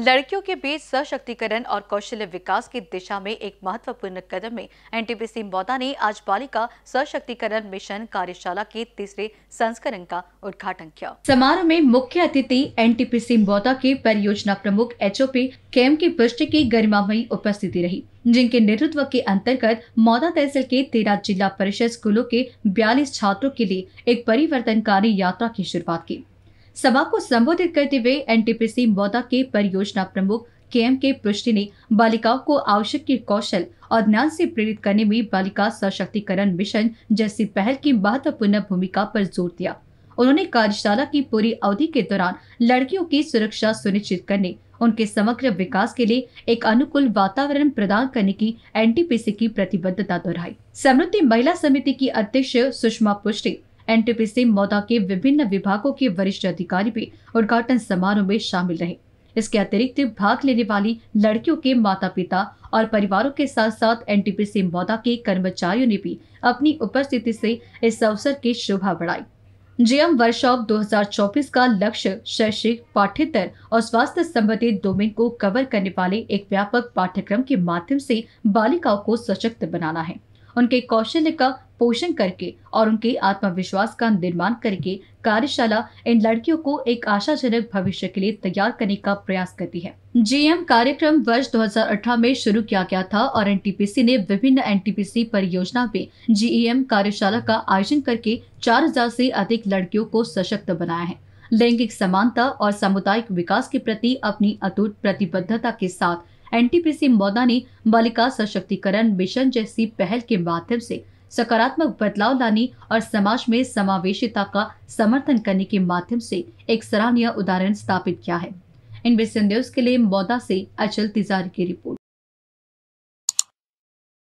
लड़कियों के बीच सशक्तिकरण और कौशल विकास की दिशा में एक महत्वपूर्ण कदम में एनटीपीसी मौदा ने आज बालिका सशक्तिकरण मिशन कार्यशाला के तीसरे संस्करण का उद्घाटन किया समारोह में मुख्य अतिथि एनटीपीसी मौदा के परियोजना प्रमुख एचओपी केम की पृष्ठ की गरिमामयी उपस्थिति रही जिनके नेतृत्व के अंतर्गत मौदा तहसील के तेरह जिला परिषद स्कूलों के बयालीस छात्रों के लिए एक परिवर्तनकारी यात्रा की शुरुआत की सभा को संबोधित करते हुए एनटीपीसी मौदा के परियोजना प्रमुख के एम के पृष्टि ने बालिकाओं को आवश्यक के कौशल और ज्ञान से प्रेरित करने में बालिका सशक्तिकरण मिशन जैसी पहल की महत्वपूर्ण भूमिका पर जोर दिया उन्होंने कार्यशाला की पूरी अवधि के दौरान लड़कियों की सुरक्षा सुनिश्चित करने उनके समग्र विकास के लिए एक अनुकूल वातावरण प्रदान करने की एनटीपीसी की प्रतिबद्धता दोहराई समृद्धि महिला समिति की अध्यक्ष सुषमा पुष्टि एनटीपीसी मौदा के विभिन्न विभागों के वरिष्ठ अधिकारी भी उद्घाटन समारोह में शामिल रहे इसके अतिरिक्त भाग लेने वाली लड़कियों के माता पिता और परिवारों के साथ साथ एनटीपीसी मौदा के कर्मचारियों ने भी अपनी उपस्थिति से इस अवसर की शोभा बढ़ाई जीएम वर्कशॉप 2024 का लक्ष्य शैक्षिक पाठ्यतर और स्वास्थ्य संबंधी डोमेन को कवर करने वाले एक व्यापक पाठ्यक्रम के माध्यम से बालिकाओं को सशक्त बनाना है उनके कौशल्य का पोषण करके और उनके आत्मविश्वास का निर्माण करके कार्यशाला इन लड़कियों को एक आशाजनक भविष्य के लिए तैयार करने का प्रयास करती है जीएम कार्यक्रम वर्ष 2018 में शुरू किया गया था और एनटीपीसी ने विभिन्न एनटीपीसी परियोजना में जीएम कार्यशाला का आयोजन करके 4000 से अधिक लड़कियों को सशक्त बनाया है लैंगिक समानता और सामुदायिक विकास के प्रति अपनी अटूट प्रतिबद्धता के साथ एनटीपीसी मौदा ने बालिका सशक्तिकरण मिशन जैसी पहल के माध्यम से सकारात्मक बदलाव लाने और समाज में समावेशिता का समर्थन करने के माध्यम से एक सराहनीय उदाहरण स्थापित किया है इन विशेष के लिए मौदा से अचल तिजारी की रिपोर्ट